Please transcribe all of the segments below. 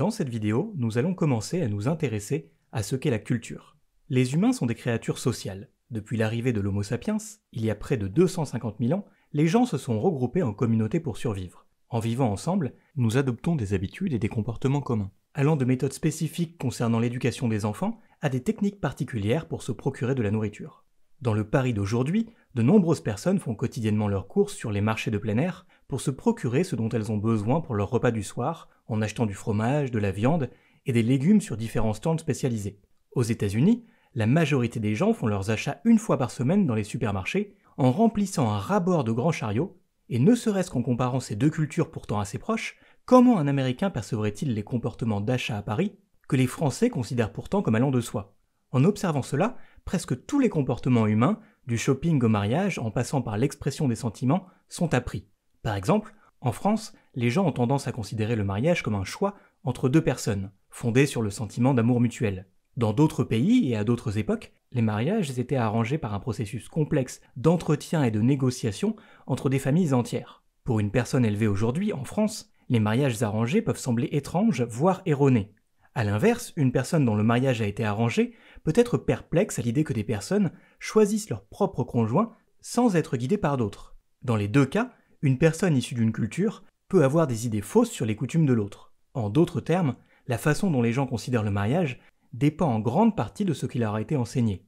Dans cette vidéo, nous allons commencer à nous intéresser à ce qu'est la culture. Les humains sont des créatures sociales. Depuis l'arrivée de l'Homo sapiens, il y a près de 250 000 ans, les gens se sont regroupés en communautés pour survivre. En vivant ensemble, nous adoptons des habitudes et des comportements communs, allant de méthodes spécifiques concernant l'éducation des enfants à des techniques particulières pour se procurer de la nourriture. Dans le Paris d'aujourd'hui, de nombreuses personnes font quotidiennement leurs courses sur les marchés de plein air pour se procurer ce dont elles ont besoin pour leur repas du soir, en achetant du fromage, de la viande et des légumes sur différents stands spécialisés. Aux États-Unis, la majorité des gens font leurs achats une fois par semaine dans les supermarchés en remplissant un rabord de grands chariots, et ne serait-ce qu'en comparant ces deux cultures pourtant assez proches, comment un Américain percevrait-il les comportements d'achat à Paris que les Français considèrent pourtant comme allant de soi en observant cela, presque tous les comportements humains, du shopping au mariage en passant par l'expression des sentiments, sont appris. Par exemple, en France, les gens ont tendance à considérer le mariage comme un choix entre deux personnes, fondé sur le sentiment d'amour mutuel. Dans d'autres pays et à d'autres époques, les mariages étaient arrangés par un processus complexe d'entretien et de négociation entre des familles entières. Pour une personne élevée aujourd'hui en France, les mariages arrangés peuvent sembler étranges, voire erronés. A l'inverse, une personne dont le mariage a été arrangé peut être perplexe à l'idée que des personnes choisissent leur propre conjoint sans être guidées par d'autres. Dans les deux cas, une personne issue d'une culture peut avoir des idées fausses sur les coutumes de l'autre. En d'autres termes, la façon dont les gens considèrent le mariage dépend en grande partie de ce qui leur a été enseigné.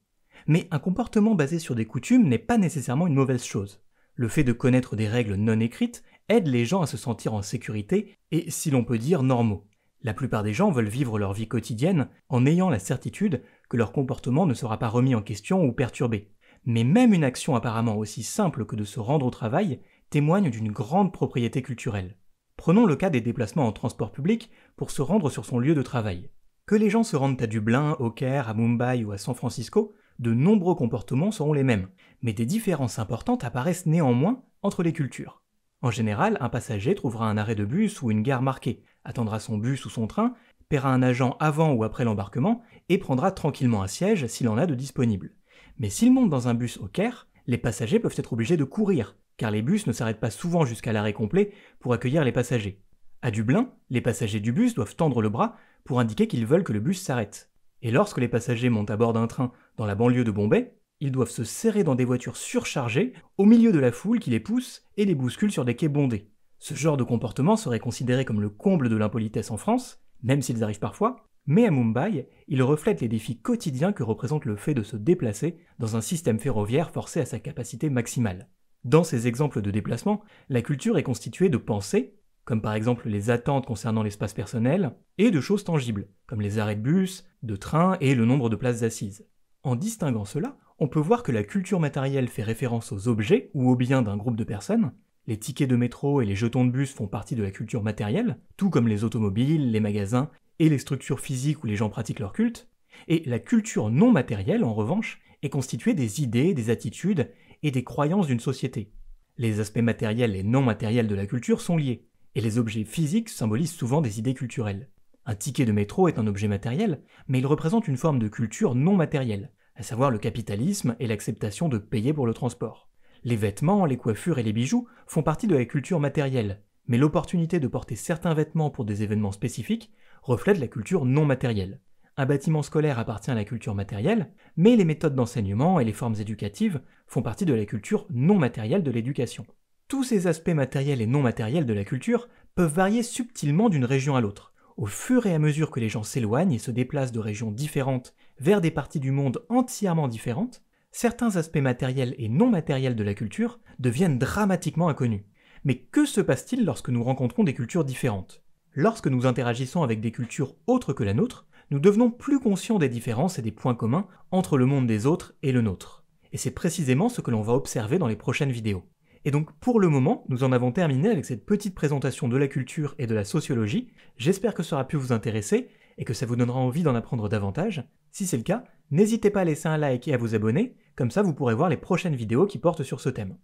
Mais un comportement basé sur des coutumes n'est pas nécessairement une mauvaise chose. Le fait de connaître des règles non écrites aide les gens à se sentir en sécurité et, si l'on peut dire, normaux. La plupart des gens veulent vivre leur vie quotidienne en ayant la certitude que leur comportement ne sera pas remis en question ou perturbé. Mais même une action apparemment aussi simple que de se rendre au travail témoigne d'une grande propriété culturelle. Prenons le cas des déplacements en transport public pour se rendre sur son lieu de travail. Que les gens se rendent à Dublin, au Caire, à Mumbai ou à San Francisco, de nombreux comportements seront les mêmes, mais des différences importantes apparaissent néanmoins entre les cultures. En général, un passager trouvera un arrêt de bus ou une gare marquée, attendra son bus ou son train, paiera un agent avant ou après l'embarquement et prendra tranquillement un siège s'il en a de disponible. Mais s'il monte dans un bus au Caire, les passagers peuvent être obligés de courir, car les bus ne s'arrêtent pas souvent jusqu'à l'arrêt complet pour accueillir les passagers. À Dublin, les passagers du bus doivent tendre le bras pour indiquer qu'ils veulent que le bus s'arrête. Et lorsque les passagers montent à bord d'un train dans la banlieue de Bombay, ils doivent se serrer dans des voitures surchargées, au milieu de la foule qui les pousse et les bouscule sur des quais bondés. Ce genre de comportement serait considéré comme le comble de l'impolitesse en France, même s'ils arrivent parfois, mais à Mumbai, il reflète les défis quotidiens que représente le fait de se déplacer dans un système ferroviaire forcé à sa capacité maximale. Dans ces exemples de déplacement, la culture est constituée de pensées, comme par exemple les attentes concernant l'espace personnel, et de choses tangibles, comme les arrêts de bus, de trains et le nombre de places assises. En distinguant cela, on peut voir que la culture matérielle fait référence aux objets ou aux biens d'un groupe de personnes, les tickets de métro et les jetons de bus font partie de la culture matérielle, tout comme les automobiles, les magasins et les structures physiques où les gens pratiquent leur culte, et la culture non matérielle, en revanche, est constituée des idées, des attitudes et des croyances d'une société. Les aspects matériels et non matériels de la culture sont liés, et les objets physiques symbolisent souvent des idées culturelles. Un ticket de métro est un objet matériel, mais il représente une forme de culture non matérielle, à savoir le capitalisme et l'acceptation de payer pour le transport. Les vêtements, les coiffures et les bijoux font partie de la culture matérielle, mais l'opportunité de porter certains vêtements pour des événements spécifiques reflète la culture non matérielle. Un bâtiment scolaire appartient à la culture matérielle, mais les méthodes d'enseignement et les formes éducatives font partie de la culture non matérielle de l'éducation. Tous ces aspects matériels et non matériels de la culture peuvent varier subtilement d'une région à l'autre au fur et à mesure que les gens s'éloignent et se déplacent de régions différentes vers des parties du monde entièrement différentes, certains aspects matériels et non matériels de la culture deviennent dramatiquement inconnus. Mais que se passe-t-il lorsque nous rencontrons des cultures différentes Lorsque nous interagissons avec des cultures autres que la nôtre, nous devenons plus conscients des différences et des points communs entre le monde des autres et le nôtre. Et c'est précisément ce que l'on va observer dans les prochaines vidéos. Et donc pour le moment, nous en avons terminé avec cette petite présentation de la culture et de la sociologie. J'espère que ça aura pu vous intéresser et que ça vous donnera envie d'en apprendre davantage. Si c'est le cas, n'hésitez pas à laisser un like et à vous abonner, comme ça vous pourrez voir les prochaines vidéos qui portent sur ce thème.